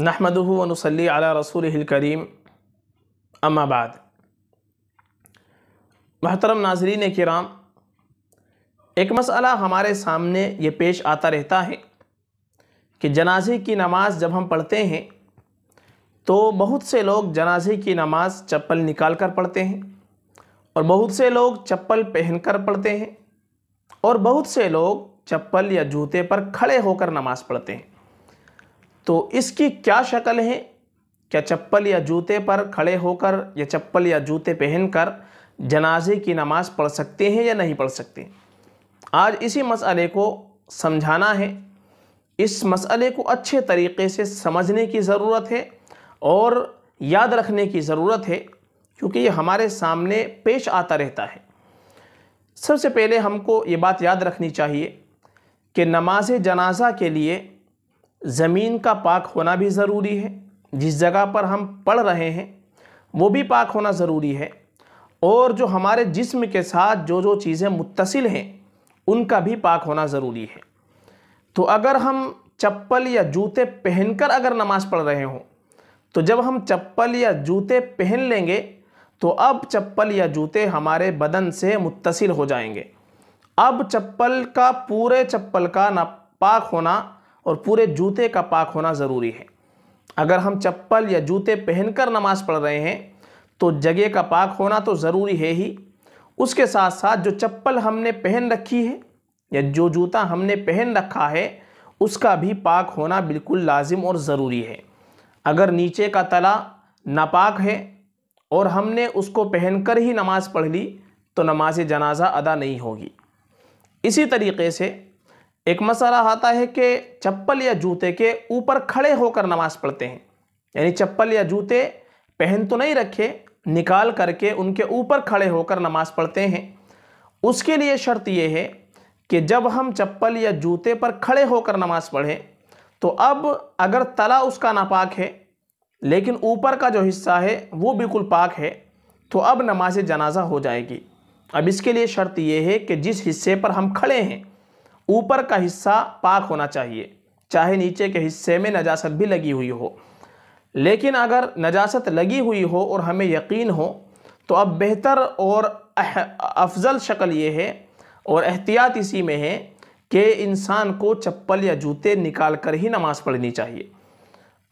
नहमदनसली अला रसूल करीम अम्माबाद महतरम नाजरीन कराम एक मसला हमारे सामने ये पेश आता रहता है कि जनाजे की नमाज़ जब हम पढ़ते हैं तो बहुत से लोग जनाजे की नमाज़ चप्पल निकाल कर पढ़ते हैं और बहुत से लोग चप्पल पहन कर पढ़ते हैं और बहुत से लोग चप्पल या जूते पर खड़े होकर नमाज़ पढ़ते हैं तो इसकी क्या शक्ल है क्या चप्पल या जूते पर खड़े होकर या चप्पल या जूते पहनकर जनाजे की नमाज़ पढ़ सकते हैं या नहीं पढ़ सकते आज इसी मसले को समझाना है इस मसले को अच्छे तरीके से समझने की ज़रूरत है और याद रखने की ज़रूरत है क्योंकि ये हमारे सामने पेश आता रहता है सबसे पहले हमको ये बात याद रखनी चाहिए कि नमाज जनाजा के लिए ज़मीन का पाक होना भी ज़रूरी है जिस जगह पर हम पढ़ रहे हैं वो भी पाक होना ज़रूरी है और जो हमारे जिस्म के साथ जो जो चीज़ें मुतसिल हैं उनका भी पाक होना ज़रूरी है तो अगर हम चप्पल या जूते पहनकर अगर नमाज़ पढ़ रहे हों तो जब हम चप्पल या जूते पहन लेंगे तो अब चप्पल या जूते हमारे बदन से मुतसिल हो जाएंगे अब चप्पल का पूरे चप्पल का पाक होना और पूरे जूते का पाक होना ज़रूरी है अगर हम चप्पल या जूते पहनकर नमाज़ पढ़ रहे हैं तो जगह का पाक होना तो ज़रूरी है ही उसके साथ साथ जो चप्पल हमने पहन रखी है या जो जूता हमने पहन रखा है उसका भी पाक होना बिल्कुल लाजिम और ज़रूरी है अगर नीचे का तला नापाक है और हमने उसको पहनकर ही नमाज़ पढ़ ली तो नमाज जनाजा अदा नहीं होगी इसी तरीके से एक मसाला आता है कि चप्पल या जूते के ऊपर खड़े होकर नमाज पढ़ते हैं यानी चप्पल या जूते पहन तो नहीं रखे निकाल करके उनके ऊपर खड़े होकर नमाज पढ़ते हैं उसके लिए शर्त यह है कि जब हम चप्पल या जूते पर खड़े होकर नमाज पढ़ें तो अब अगर तला उसका नापाक है लेकिन ऊपर का जो हिस्सा है वो बिल्कुल पाक है तो अब नमाज जनाजा हो जाएगी अब इसके लिए शर्त यह है कि जिस हिस्से पर हम खड़े हैं ऊपर का हिस्सा पाक होना चाहिए चाहे नीचे के हिस्से में नजासत भी लगी हुई हो लेकिन अगर नजासत लगी हुई हो और हमें यकीन हो तो अब बेहतर और अफजल शक्ल ये है और एहतियात इसी में है कि इंसान को चप्पल या जूते निकाल कर ही नमाज़ पढ़नी चाहिए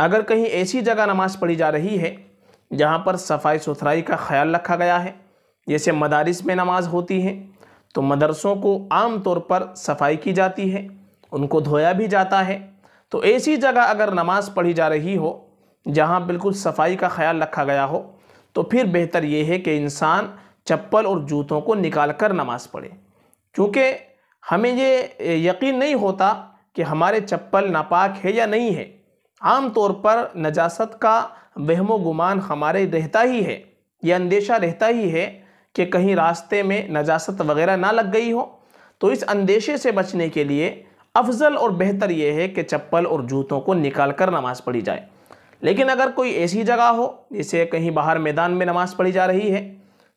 अगर कहीं ऐसी जगह नमाज़ पढ़ी जा रही है जहाँ पर सफाई सुथराई का ख्याल रखा गया है जैसे मदारिस में नमाज़ होती है तो मदरसों को आम तौर पर सफाई की जाती है उनको धोया भी जाता है तो ऐसी जगह अगर नमाज़ पढ़ी जा रही हो जहाँ बिल्कुल सफाई का ख्याल रखा गया हो तो फिर बेहतर ये है कि इंसान चप्पल और जूतों को निकाल कर नमाज़ पढ़े क्योंकि हमें ये यकीन नहीं होता कि हमारे चप्पल नापाक है या नहीं है आम तौर पर नजासत का वहमो गुमान हमारे रहता ही है यह अंदेशा रहता ही है कि कहीं रास्ते में नजासत वगैरह ना लग गई हो तो इस अंदेशे से बचने के लिए अफजल और बेहतर ये है कि चप्पल और जूतों को निकाल कर नमाज़ पढ़ी जाए लेकिन अगर कोई ऐसी जगह हो जैसे कहीं बाहर मैदान में नमाज़ पढ़ी जा रही है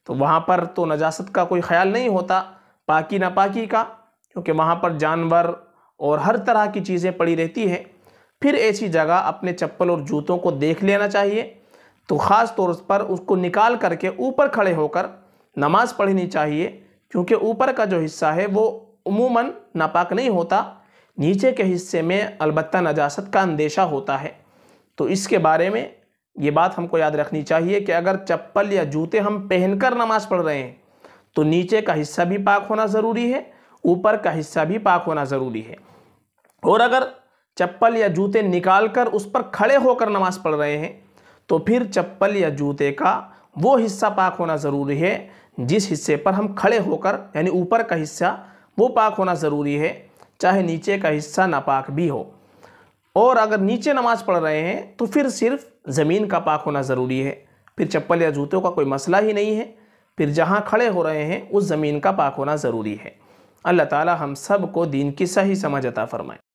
तो वहाँ पर तो नजासत का कोई ख्याल नहीं होता पाकी नापाकी का क्योंकि वहाँ पर जानवर और हर तरह की चीज़ें पड़ी रहती हैं फिर ऐसी जगह अपने चप्पल और जूतों को देख लेना चाहिए तो ख़ास तौर पर उसको निकाल करके ऊपर खड़े होकर नमाज़ पढ़नी चाहिए क्योंकि ऊपर का जो हिस्सा है वो उमूमन नापाक नहीं होता नीचे के हिस्से में अलबत् नजासत का अंदेशा होता है तो इसके बारे में ये बात हमको याद रखनी चाहिए कि अगर चप्पल या जूते हम पहनकर नमाज़ पढ़ रहे हैं तो नीचे का हिस्सा भी पाक होना ज़रूरी है ऊपर का हिस्सा भी पाक होना ज़रूरी है और अगर चप्पल या जूते निकाल कर उस पर खड़े होकर नमाज़ पढ़ रहे हैं तो फिर चप्पल या जूते का वो हिस्सा पाक होना ज़रूरी है जिस हिस्से पर हम खड़े होकर यानी ऊपर का हिस्सा वो पाक होना ज़रूरी है चाहे नीचे का हिस्सा नापाक भी हो और अगर नीचे नमाज़ पढ़ रहे हैं तो फिर सिर्फ ज़मीन का पाक होना ज़रूरी है फिर चप्पल या जूतों का कोई मसला ही नहीं है फिर जहाँ खड़े हो रहे हैं उस ज़मीन का पाक होना ज़रूरी है अल्लाह ताला हम सब को दीन की सही समझ अता फरमाए